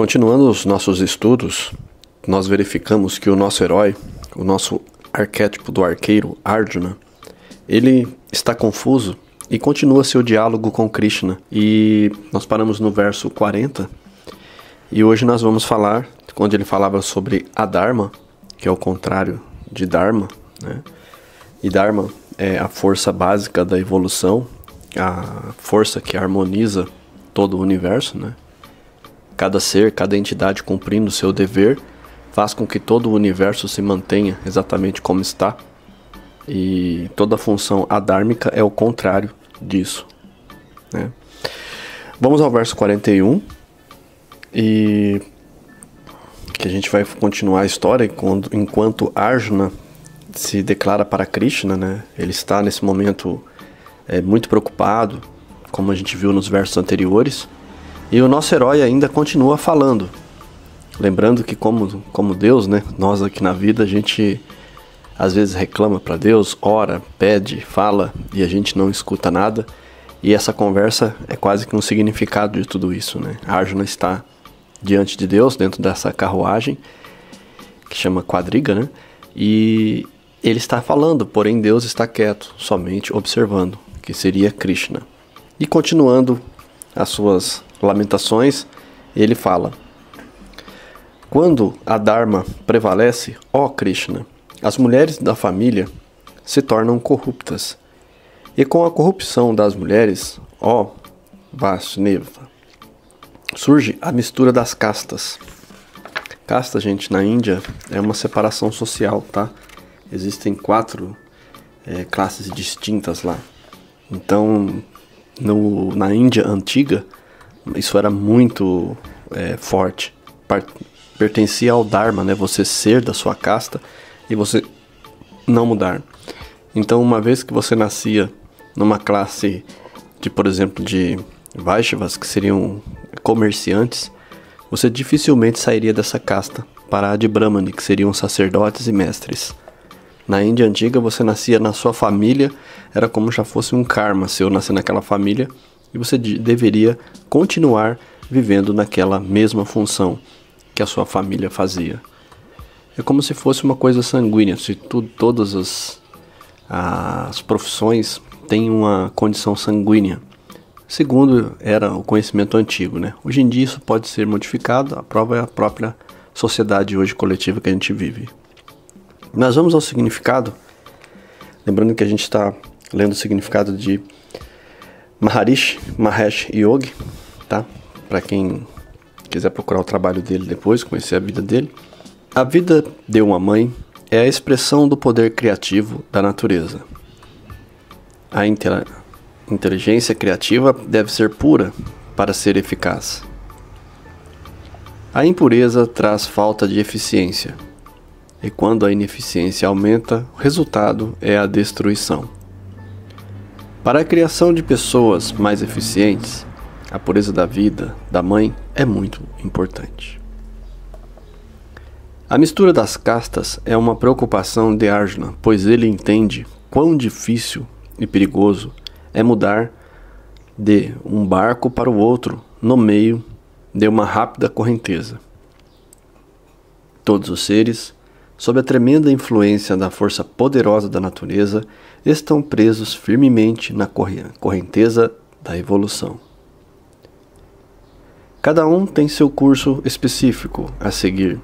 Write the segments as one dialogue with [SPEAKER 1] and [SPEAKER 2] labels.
[SPEAKER 1] Continuando os nossos estudos, nós verificamos que o nosso herói, o nosso arquétipo do arqueiro Arjuna, ele está confuso e continua seu diálogo com Krishna. E nós paramos no verso 40 e hoje nós vamos falar onde ele falava sobre adharma, que é o contrário de dharma, né? E dharma é a força básica da evolução, a força que harmoniza todo o universo, né? Cada ser, cada entidade cumprindo seu dever, faz com que todo o universo se mantenha exatamente como está. E toda função adármica é o contrário disso. Né? Vamos ao verso 41 e que a gente vai continuar a história quando, enquanto Arjuna se declara para Krishna, né? Ele está nesse momento é, muito preocupado, como a gente viu nos versos anteriores. E o nosso herói ainda continua falando. Lembrando que como, como Deus, né, nós aqui na vida a gente às vezes reclama para Deus, ora, pede, fala e a gente não escuta nada. E essa conversa é quase que um significado de tudo isso, né? Arjuna está diante de Deus dentro dessa carruagem que chama quadriga, né? E ele está falando, porém Deus está quieto, somente observando, que seria Krishna. E continuando as suas Lamentações, ele fala: Quando a Dharma prevalece, ó Krishna, as mulheres da família se tornam corruptas. E com a corrupção das mulheres, ó Vasudeva, surge a mistura das castas. Casta, gente, na Índia é uma separação social, tá? Existem quatro é, classes distintas lá. Então, no, na Índia antiga, isso era muito é, forte. Pertencia ao Dharma, né? Você ser da sua casta e você não mudar. Então, uma vez que você nascia numa classe de, por exemplo, de Vaishnavas, que seriam comerciantes, você dificilmente sairia dessa casta para a de Brahmani, que seriam sacerdotes e mestres. Na Índia antiga, você nascia na sua família, era como já fosse um karma seu nascer naquela família e você deveria continuar vivendo naquela mesma função que a sua família fazia. É como se fosse uma coisa sanguínea, se tu, todas as, as profissões têm uma condição sanguínea. Segundo era o conhecimento antigo, né? Hoje em dia isso pode ser modificado, a prova é a própria sociedade hoje coletiva que a gente vive. Nós vamos ao significado, lembrando que a gente está lendo o significado de Maharishi Mahesh Yogi, tá? Para quem quiser procurar o trabalho dele depois, conhecer a vida dele. A vida de uma mãe é a expressão do poder criativo da natureza. A inteligência criativa deve ser pura para ser eficaz. A impureza traz falta de eficiência, e quando a ineficiência aumenta, o resultado é a destruição. Para a criação de pessoas mais eficientes, a pureza da vida da mãe é muito importante. A mistura das castas é uma preocupação de Arjuna, pois ele entende quão difícil e perigoso é mudar de um barco para o outro no meio de uma rápida correnteza. Todos os seres, sob a tremenda influência da força poderosa da natureza, estão presos firmemente na correnteza da evolução. Cada um tem seu curso específico a seguir.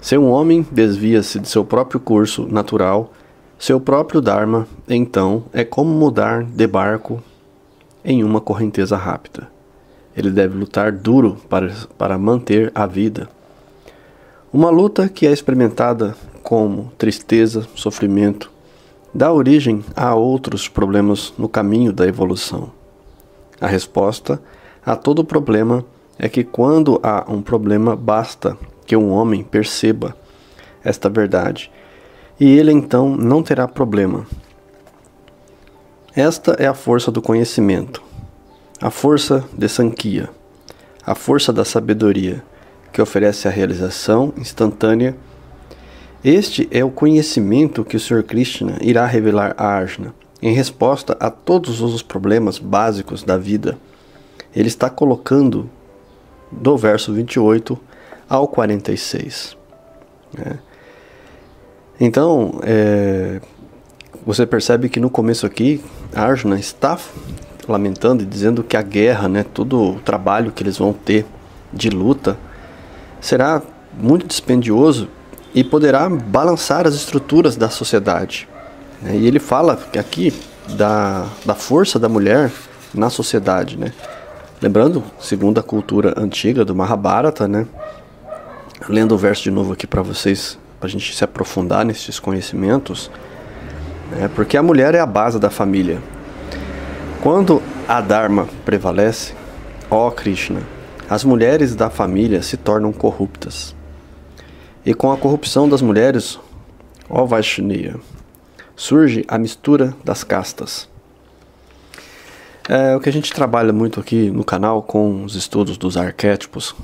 [SPEAKER 1] Se um homem desvia-se de seu próprio curso natural, seu próprio Dharma, então é como mudar de barco em uma correnteza rápida. Ele deve lutar duro para, para manter a vida. Uma luta que é experimentada como tristeza, sofrimento, dá origem a outros problemas no caminho da evolução. A resposta a todo problema é que quando há um problema basta que um homem perceba esta verdade, e ele então não terá problema. Esta é a força do conhecimento, a força de Sankhya, a força da sabedoria, que oferece a realização instantânea este é o conhecimento que o Sr. Krishna irá revelar a Arjuna em resposta a todos os problemas básicos da vida. Ele está colocando do verso 28 ao 46. Né? Então, é, você percebe que no começo aqui, Arjuna está lamentando e dizendo que a guerra, né, todo o trabalho que eles vão ter de luta, será muito dispendioso e poderá balançar as estruturas da sociedade. Né? E ele fala aqui da, da força da mulher na sociedade, né? Lembrando, segundo a cultura antiga do Mahabharata, né? Lendo o verso de novo aqui para vocês, para a gente se aprofundar nesses conhecimentos, né? porque a mulher é a base da família. Quando a Dharma prevalece, ó Krishna, as mulheres da família se tornam corruptas. E com a corrupção das mulheres, ó Vaishneya, surge a mistura das castas. É o que a gente trabalha muito aqui no canal com os estudos dos arquétipos.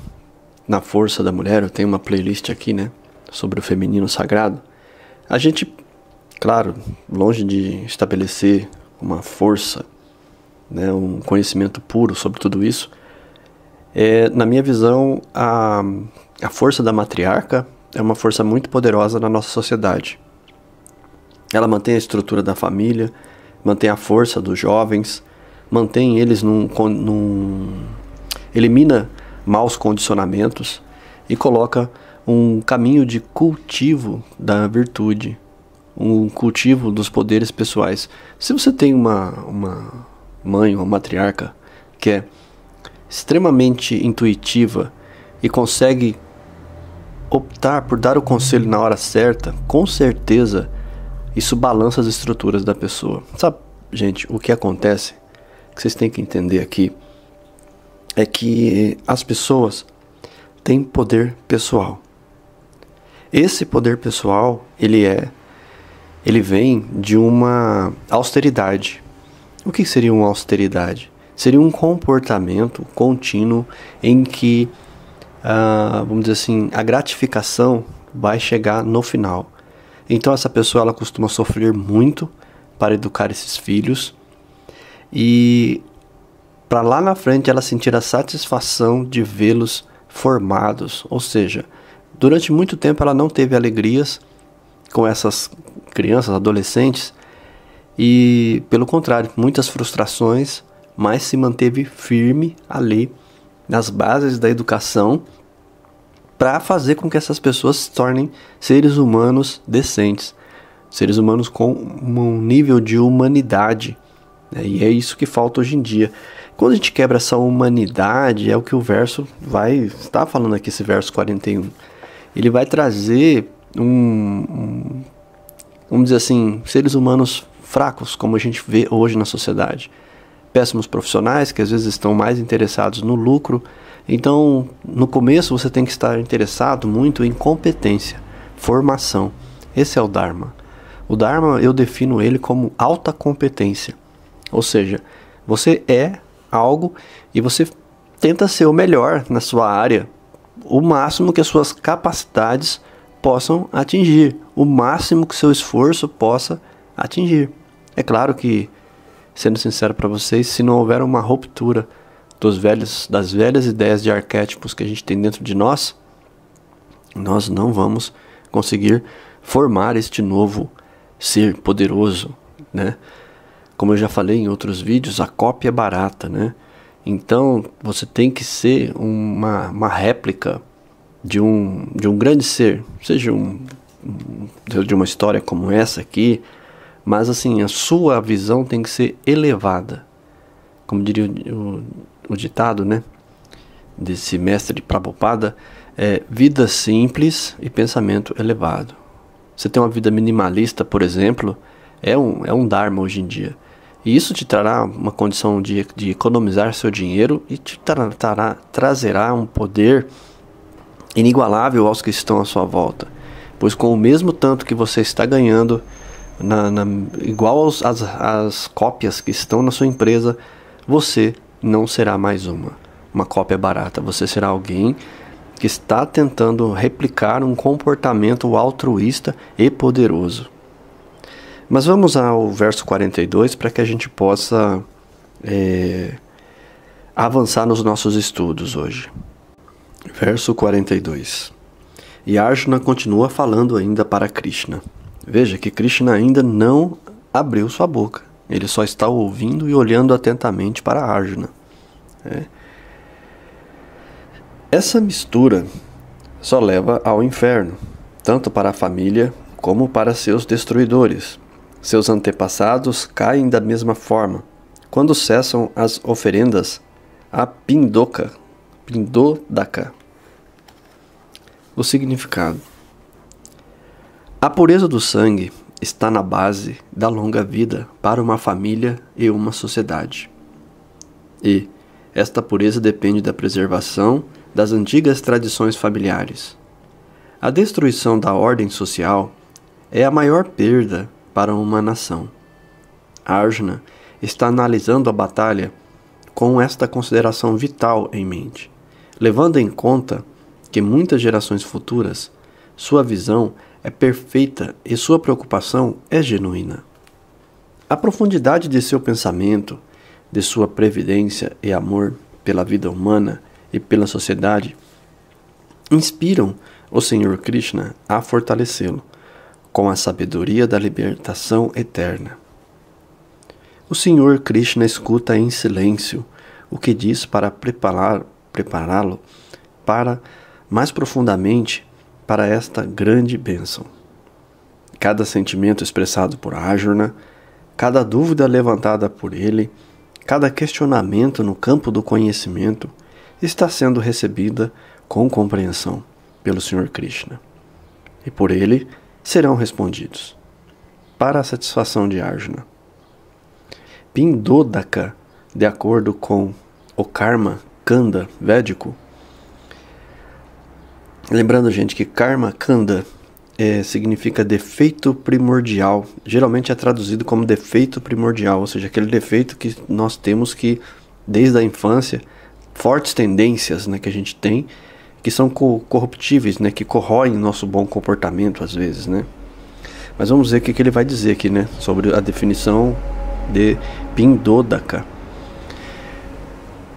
[SPEAKER 1] Na força da mulher, eu tenho uma playlist aqui, né, sobre o feminino sagrado. A gente, claro, longe de estabelecer uma força, né, um conhecimento puro sobre tudo isso, é, na minha visão, a, a força da matriarca é uma força muito poderosa na nossa sociedade. Ela mantém a estrutura da família, mantém a força dos jovens, mantém eles num. num elimina maus condicionamentos e coloca um caminho de cultivo da virtude, um cultivo dos poderes pessoais. Se você tem uma, uma mãe, uma matriarca, que é extremamente intuitiva e consegue optar por dar o conselho na hora certa, com certeza isso balança as estruturas da pessoa. Sabe, gente, o que acontece, que vocês têm que entender aqui, é que as pessoas têm poder pessoal. Esse poder pessoal, ele é ele vem de uma austeridade. O que seria uma austeridade? Seria um comportamento contínuo em que uh, vamos dizer assim, a gratificação vai chegar no final. Então essa pessoa ela costuma sofrer muito para educar esses filhos e para lá na frente ela sentir a satisfação de vê-los formados, ou seja, durante muito tempo ela não teve alegrias com essas crianças, adolescentes e pelo contrário, muitas frustrações, mas se manteve firme ali nas bases da educação para fazer com que essas pessoas se tornem seres humanos decentes, seres humanos com um nível de humanidade. Né? E é isso que falta hoje em dia. Quando a gente quebra essa humanidade, é o que o verso vai estar falando aqui, esse verso 41. Ele vai trazer um, um vamos dizer assim, seres humanos fracos, como a gente vê hoje na sociedade péssimos profissionais que às vezes estão mais interessados no lucro. Então, no começo você tem que estar interessado muito em competência, formação. Esse é o Dharma. O Dharma eu defino ele como alta competência. Ou seja, você é algo e você tenta ser o melhor na sua área, o máximo que as suas capacidades possam atingir, o máximo que seu esforço possa atingir. É claro que sendo sincero para vocês, se não houver uma ruptura dos velhos, das velhas ideias de arquétipos que a gente tem dentro de nós, nós não vamos conseguir formar este novo ser poderoso, né? Como eu já falei em outros vídeos, a cópia é barata, né? Então você tem que ser uma, uma réplica de um, de um grande ser, seja um, de uma história como essa aqui, mas assim, a sua visão tem que ser elevada. Como diria o, o, o ditado, né? Desse mestre Prabhupada, é vida simples e pensamento elevado. Você tem uma vida minimalista, por exemplo, é um, é um dharma hoje em dia. E isso te trará uma condição de, de economizar seu dinheiro e te trará, trazerá um poder inigualável aos que estão à sua volta. Pois com o mesmo tanto que você está ganhando, na, na, igual aos, as, as cópias que estão na sua empresa, você não será mais uma, uma cópia barata. Você será alguém que está tentando replicar um comportamento altruísta e poderoso. Mas vamos ao verso 42 para que a gente possa é, avançar nos nossos estudos hoje. Verso 42. E Arjuna continua falando ainda para Krishna. Veja que Krishna ainda não abriu sua boca. Ele só está ouvindo e olhando atentamente para Arjuna. É. Essa mistura só leva ao inferno, tanto para a família como para seus destruidores. Seus antepassados caem da mesma forma. Quando cessam as oferendas, a Pindoka, pindodaka. O significado. A pureza do sangue está na base da longa vida para uma família e uma sociedade. E esta pureza depende da preservação das antigas tradições familiares. A destruição da ordem social é a maior perda para uma nação. Arjuna está analisando a batalha com esta consideração vital em mente, levando em conta que muitas gerações futuras sua visão é perfeita e sua preocupação é genuína. A profundidade de seu pensamento, de sua previdência e amor pela vida humana e pela sociedade inspiram o Senhor Krishna a fortalecê-lo com a sabedoria da libertação eterna. O Senhor Krishna escuta em silêncio o que diz para prepará-lo para mais profundamente para esta grande bênção. Cada sentimento expressado por Ajurna, cada dúvida levantada por ele, cada questionamento no campo do conhecimento está sendo recebida com compreensão pelo Senhor Krishna. E por ele serão respondidos. Para a satisfação de Arjuna. Pindodaka, de acordo com o karma Kanda védico, Lembrando, gente, que karma kanda é, significa defeito primordial. Geralmente é traduzido como defeito primordial, ou seja, aquele defeito que nós temos que, desde a infância, fortes tendências né, que a gente tem, que são co corruptíveis, né, que corroem nosso bom comportamento às vezes. Né? Mas vamos ver o que, que ele vai dizer aqui né, sobre a definição de Pindodaka.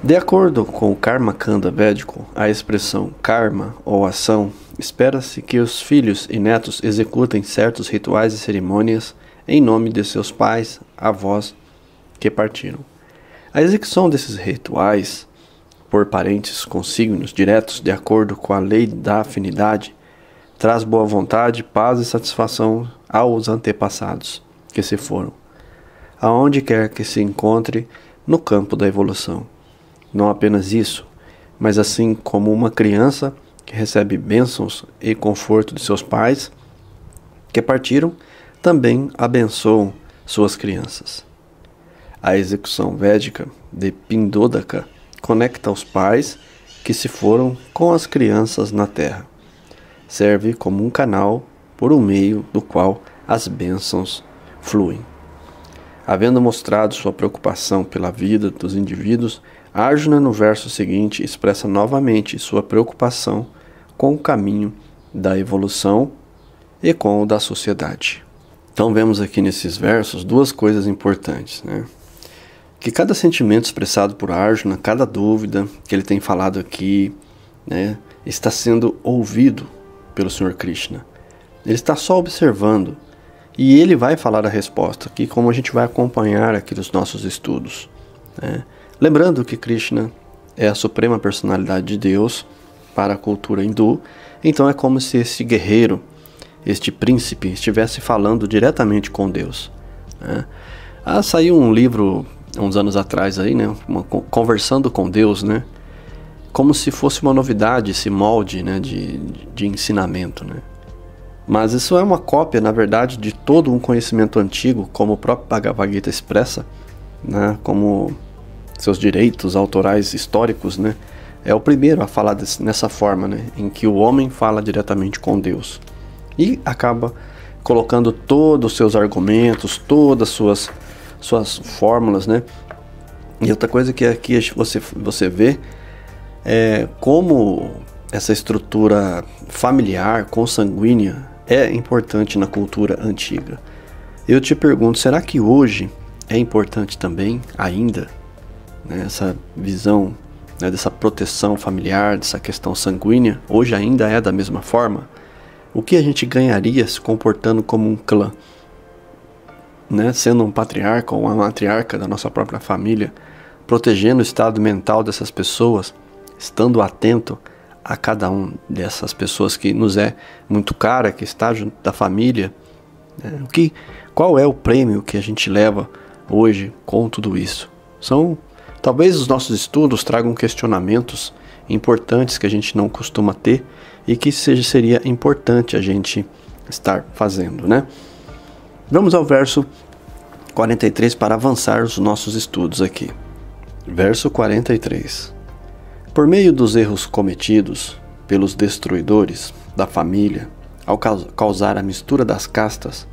[SPEAKER 1] De acordo com o Karma Kanda Védico, a expressão karma ou ação espera-se que os filhos e netos executem certos rituais e cerimônias em nome de seus pais, avós que partiram. A execução desses rituais por parentes consignos diretos, de acordo com a lei da afinidade, traz boa vontade, paz e satisfação aos antepassados que se foram, aonde quer que se encontre no campo da evolução. Não apenas isso, mas assim como uma criança que recebe bênçãos e conforto de seus pais que partiram, também abençoam suas crianças. A execução védica de Pindodaka conecta os pais que se foram com as crianças na terra. Serve como um canal por um meio do qual as bênçãos fluem. Havendo mostrado sua preocupação pela vida dos indivíduos, Arjuna, no verso seguinte, expressa novamente sua preocupação com o caminho da evolução e com o da sociedade. Então, vemos aqui nesses versos duas coisas importantes. Né? Que cada sentimento expressado por Arjuna, cada dúvida que ele tem falado aqui, né, está sendo ouvido pelo Senhor Krishna. Ele está só observando e ele vai falar a resposta, que como a gente vai acompanhar aqui nos nossos estudos. Né? Lembrando que Krishna é a suprema personalidade de Deus para a cultura hindu, então é como se esse guerreiro, este príncipe, estivesse falando diretamente com Deus. Né? Ah, saiu um livro uns anos atrás aí, né? Uma, conversando com Deus, né? Como se fosse uma novidade esse molde né? de, de ensinamento, né? Mas isso é uma cópia, na verdade, de todo um conhecimento antigo, como o próprio Bhagavad Gita expressa, né? Como seus direitos autorais históricos, né? É o primeiro a falar desse, nessa forma, né? Em que o homem fala diretamente com Deus e acaba colocando todos os seus argumentos, todas suas suas fórmulas, né? E outra coisa que aqui você você vê é como essa estrutura familiar, consanguínea, é importante na cultura antiga. Eu te pergunto, será que hoje é importante também, ainda? né, essa visão né, dessa proteção familiar, dessa questão sanguínea, hoje ainda é da mesma forma? O que a gente ganharia se comportando como um clã? Né, sendo um patriarca ou uma matriarca da nossa própria família, protegendo o estado mental dessas pessoas, estando atento a cada um dessas pessoas que nos é muito cara, que está junto da família. Né? O que, qual é o prêmio que a gente leva hoje com tudo isso? São Talvez os nossos estudos tragam questionamentos importantes que a gente não costuma ter e que seja, seria importante a gente estar fazendo, né? Vamos ao verso 43 para avançar os nossos estudos aqui. Verso 43. Por meio dos erros cometidos pelos destruidores da família, ao causar a mistura das castas,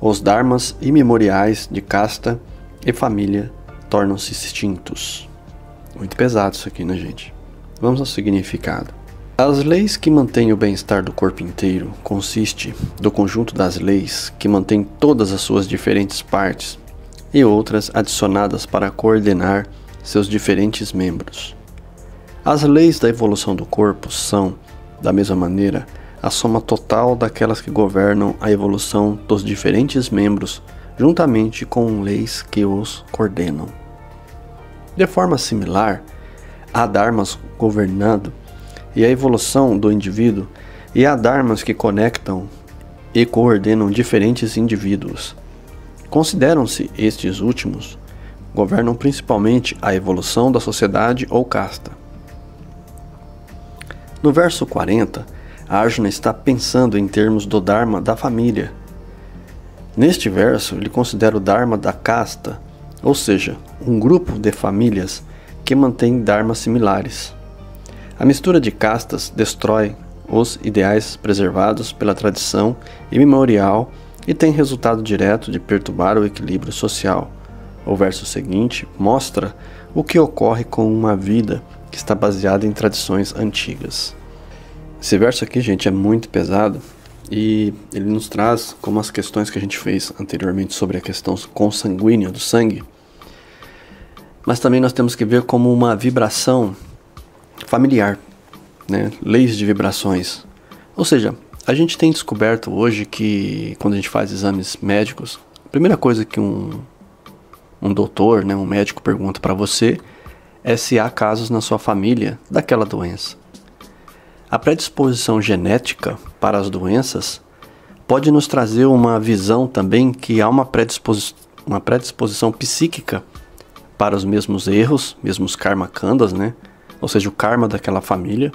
[SPEAKER 1] os dharmas imemoriais de casta e família tornam-se extintos. Muito pesado isso aqui, né, gente? Vamos ao significado. As leis que mantêm o bem-estar do corpo inteiro consiste do conjunto das leis que mantém todas as suas diferentes partes e outras adicionadas para coordenar seus diferentes membros. As leis da evolução do corpo são, da mesma maneira, a soma total daquelas que governam a evolução dos diferentes membros juntamente com leis que os coordenam. De forma similar, há dharmas governando e a evolução do indivíduo, e há dharmas que conectam e coordenam diferentes indivíduos. Consideram-se estes últimos governam principalmente a evolução da sociedade ou casta. No verso 40, Arjuna está pensando em termos do Dharma da família, Neste verso, ele considera o Dharma da casta, ou seja, um grupo de famílias que mantém dharmas similares. A mistura de castas destrói os ideais preservados pela tradição e memorial e tem resultado direto de perturbar o equilíbrio social. O verso seguinte mostra o que ocorre com uma vida que está baseada em tradições antigas. Esse verso aqui, gente, é muito pesado e ele nos traz como as questões que a gente fez anteriormente sobre a questão consanguínea do sangue, mas também nós temos que ver como uma vibração familiar, né? leis de vibrações. Ou seja, a gente tem descoberto hoje que quando a gente faz exames médicos, a primeira coisa que um, um doutor, né, um médico pergunta para você é se há casos na sua família daquela doença. A predisposição genética para as doenças pode nos trazer uma visão também que há uma, predispos uma predisposição psíquica para os mesmos erros, mesmos karma kandas, né? Ou seja, o karma daquela família.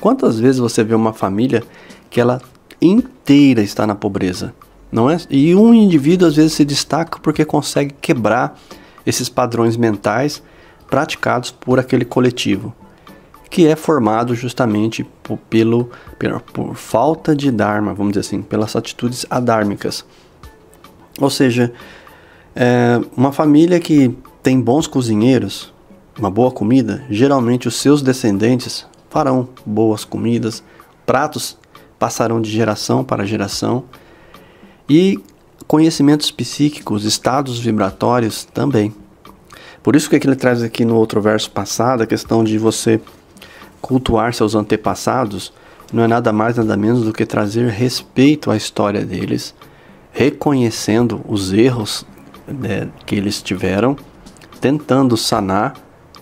[SPEAKER 1] Quantas vezes você vê uma família que ela inteira está na pobreza, não é? E um indivíduo às vezes se destaca porque consegue quebrar esses padrões mentais praticados por aquele coletivo que é formado justamente por, pelo, por, por falta de Dharma, vamos dizer assim, pelas atitudes adármicas. Ou seja, é, uma família que tem bons cozinheiros, uma boa comida, geralmente os seus descendentes farão boas comidas, pratos passarão de geração para geração e conhecimentos psíquicos, estados vibratórios também. Por isso que ele traz aqui no outro verso passado a questão de você Cultuar seus antepassados não é nada mais nada menos do que trazer respeito à história deles, reconhecendo os erros né, que eles tiveram, tentando sanar,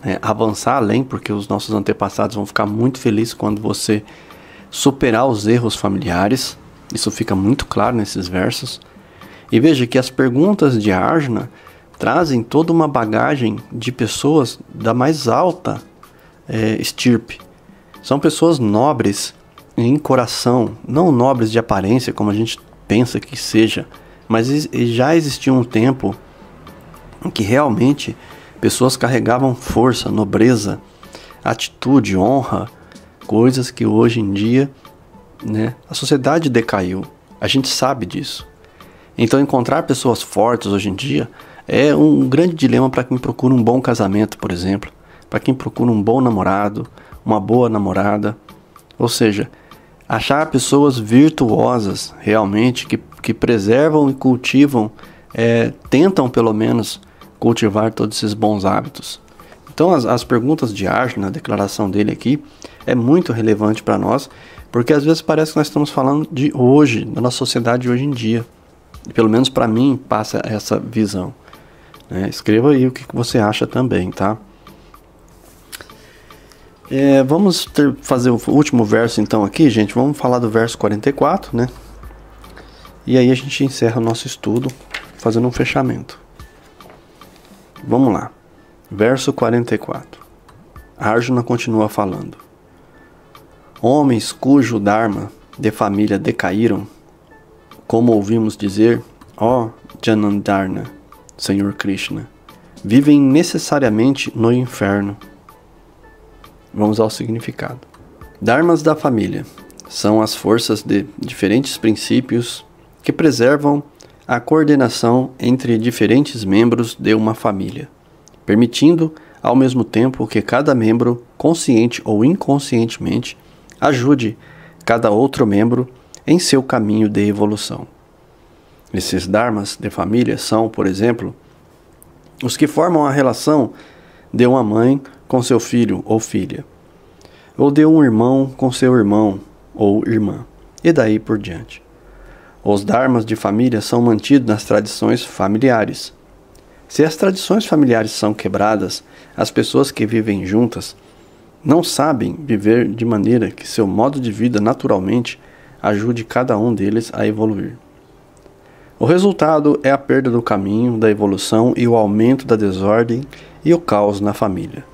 [SPEAKER 1] né, avançar além, porque os nossos antepassados vão ficar muito felizes quando você superar os erros familiares. Isso fica muito claro nesses versos. E veja que as perguntas de Arjuna trazem toda uma bagagem de pessoas da mais alta é, estirpe são pessoas nobres em coração, não nobres de aparência como a gente pensa que seja, mas já existia um tempo em que realmente pessoas carregavam força, nobreza, atitude, honra, coisas que hoje em dia, né, a sociedade decaiu. A gente sabe disso. Então encontrar pessoas fortes hoje em dia é um grande dilema para quem procura um bom casamento, por exemplo, para quem procura um bom namorado, uma boa namorada. Ou seja, achar pessoas virtuosas realmente que, que preservam e cultivam, é, tentam pelo menos cultivar todos esses bons hábitos. Então, as, as perguntas de Arjuna, a declaração dele aqui, é muito relevante para nós, porque às vezes parece que nós estamos falando de hoje, da nossa sociedade de hoje em dia. E, pelo menos para mim passa essa visão. Né? Escreva aí o que você acha também, tá? É, vamos ter, fazer o último verso então aqui, gente. Vamos falar do verso 44, né? E aí a gente encerra o nosso estudo fazendo um fechamento. Vamos lá. Verso 44. Arjuna continua falando. Homens cujo Dharma de família decaíram, como ouvimos dizer, ó oh, Janandarna, Senhor Krishna, vivem necessariamente no inferno Vamos ao significado. Dharmas da família são as forças de diferentes princípios que preservam a coordenação entre diferentes membros de uma família, permitindo ao mesmo tempo que cada membro, consciente ou inconscientemente, ajude cada outro membro em seu caminho de evolução. Esses dharmas de família são, por exemplo, os que formam a relação de uma mãe com seu filho ou filha, ou de um irmão com seu irmão ou irmã, e daí por diante. Os dharmas de família são mantidos nas tradições familiares. Se as tradições familiares são quebradas, as pessoas que vivem juntas não sabem viver de maneira que seu modo de vida naturalmente ajude cada um deles a evoluir. O resultado é a perda do caminho da evolução e o aumento da desordem e o caos na família.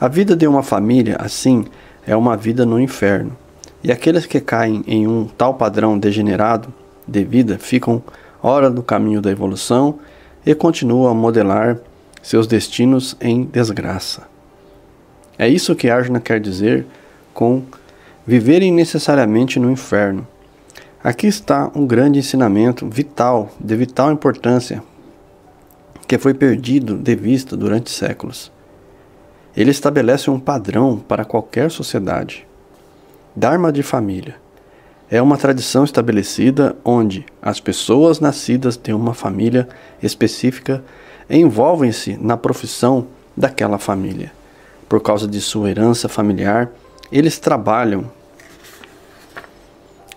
[SPEAKER 1] A vida de uma família, assim, é uma vida no inferno. E aqueles que caem em um tal padrão degenerado de vida ficam hora do caminho da evolução e continuam a modelar seus destinos em desgraça. É isso que Arjuna quer dizer com viverem necessariamente no inferno. Aqui está um grande ensinamento vital, de vital importância, que foi perdido de vista durante séculos. Ele estabelece um padrão para qualquer sociedade. Dharma de família é uma tradição estabelecida onde as pessoas nascidas de uma família específica envolvem-se na profissão daquela família. Por causa de sua herança familiar, eles trabalham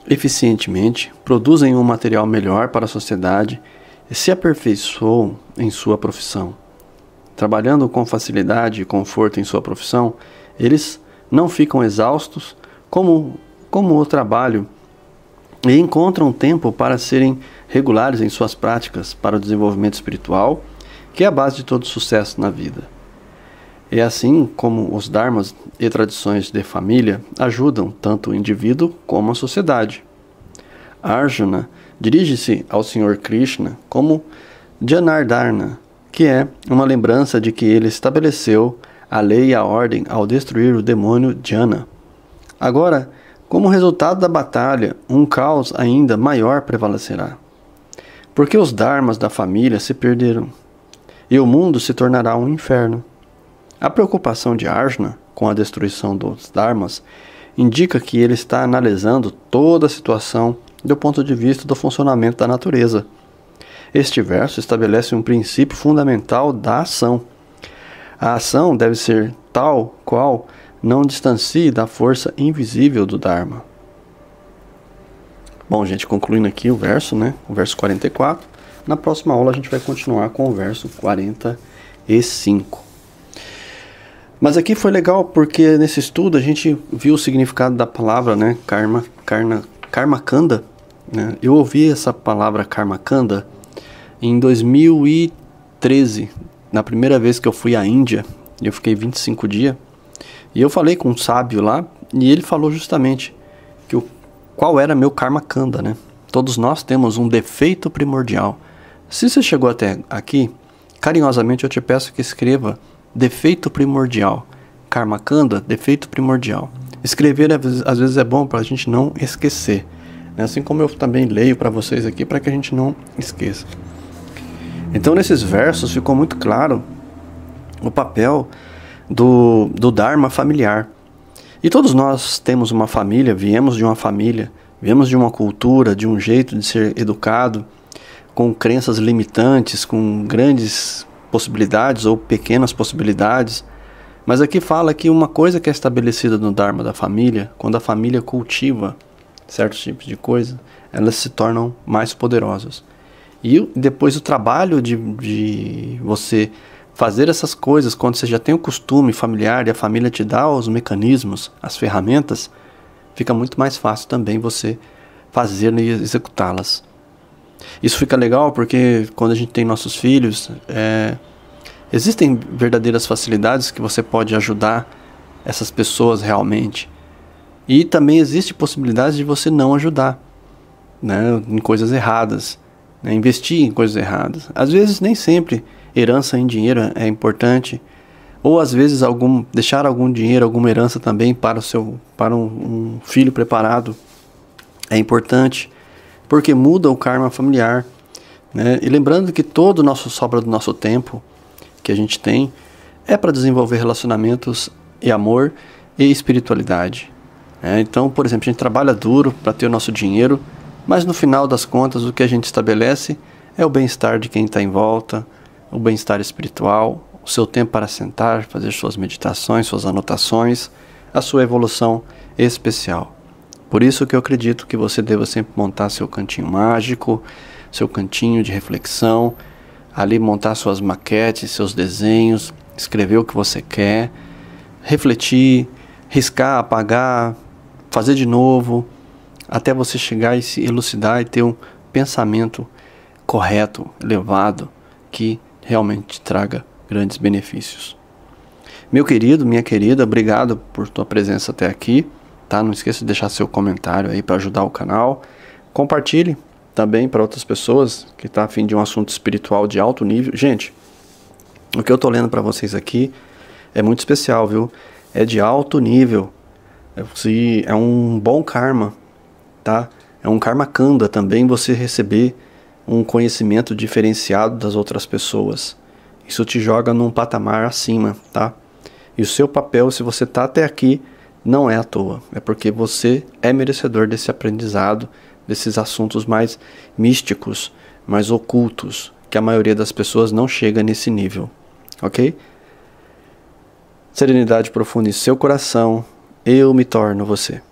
[SPEAKER 1] eficientemente, produzem um material melhor para a sociedade e se aperfeiçoam em sua profissão trabalhando com facilidade e conforto em sua profissão, eles não ficam exaustos como, como o trabalho e encontram tempo para serem regulares em suas práticas para o desenvolvimento espiritual, que é a base de todo sucesso na vida. É assim como os dharmas e tradições de família ajudam tanto o indivíduo como a sociedade. Arjuna dirige-se ao Senhor Krishna como Janardarna, que é uma lembrança de que ele estabeleceu a lei e a ordem ao destruir o demônio Diana. Agora, como resultado da batalha, um caos ainda maior prevalecerá. Porque os dharmas da família se perderam e o mundo se tornará um inferno. A preocupação de Arjuna com a destruição dos dharmas indica que ele está analisando toda a situação do ponto de vista do funcionamento da natureza este verso estabelece um princípio fundamental da ação. A ação deve ser tal qual não distancie da força invisível do Dharma. Bom, gente, concluindo aqui o verso, né? O verso 44. Na próxima aula a gente vai continuar com o verso 45. Mas aqui foi legal porque nesse estudo a gente viu o significado da palavra, né? Karma, karma, karmakanda. Né? Eu ouvi essa palavra kanda. Em 2013, na primeira vez que eu fui à Índia, eu fiquei 25 dias, e eu falei com um sábio lá, e ele falou justamente que o, qual era meu karma kanda, né? Todos nós temos um defeito primordial. Se você chegou até aqui, carinhosamente eu te peço que escreva defeito primordial. Karma kanda, defeito primordial. Escrever às vezes é bom para a gente não esquecer. Né? Assim como eu também leio para vocês aqui para que a gente não esqueça. Então, nesses versos ficou muito claro o papel do, do Dharma familiar. E todos nós temos uma família, viemos de uma família, viemos de uma cultura, de um jeito de ser educado, com crenças limitantes, com grandes possibilidades ou pequenas possibilidades. Mas aqui fala que uma coisa que é estabelecida no Dharma da família, quando a família cultiva certos tipos de coisa, elas se tornam mais poderosas. E depois o trabalho de, de você fazer essas coisas, quando você já tem o costume familiar e a família te dá os mecanismos, as ferramentas, fica muito mais fácil também você fazer e executá-las. Isso fica legal porque quando a gente tem nossos filhos, é, existem verdadeiras facilidades que você pode ajudar essas pessoas realmente. E também existe possibilidade de você não ajudar né, em coisas erradas né? investir em coisas erradas. Às vezes nem sempre herança em dinheiro é importante, ou às vezes algum, deixar algum dinheiro, alguma herança também para o seu para um, um filho preparado é importante, porque muda o karma familiar. Né? E lembrando que todo o nosso sobra do nosso tempo que a gente tem é para desenvolver relacionamentos e amor e espiritualidade. Né? Então, por exemplo, a gente trabalha duro para ter o nosso dinheiro mas no final das contas, o que a gente estabelece é o bem-estar de quem está em volta, o bem-estar espiritual, o seu tempo para sentar, fazer suas meditações, suas anotações, a sua evolução especial. Por isso que eu acredito que você deva sempre montar seu cantinho mágico, seu cantinho de reflexão, ali montar suas maquetes, seus desenhos, escrever o que você quer, refletir, riscar, apagar, fazer de novo, até você chegar e se elucidar e ter um pensamento correto, elevado, que realmente traga grandes benefícios. Meu querido, minha querida, obrigado por tua presença até aqui, tá? Não esqueça de deixar seu comentário aí para ajudar o canal. Compartilhe também para outras pessoas que tá afim de um assunto espiritual de alto nível. Gente, o que eu tô lendo para vocês aqui é muito especial, viu? É de alto nível. É um bom karma tá? É um karma kanda também você receber um conhecimento diferenciado das outras pessoas. Isso te joga num patamar acima, tá? E o seu papel, se você tá até aqui, não é à toa. É porque você é merecedor desse aprendizado, desses assuntos mais místicos, mais ocultos, que a maioria das pessoas não chega nesse nível, ok? Serenidade profunda em seu coração, eu me torno você.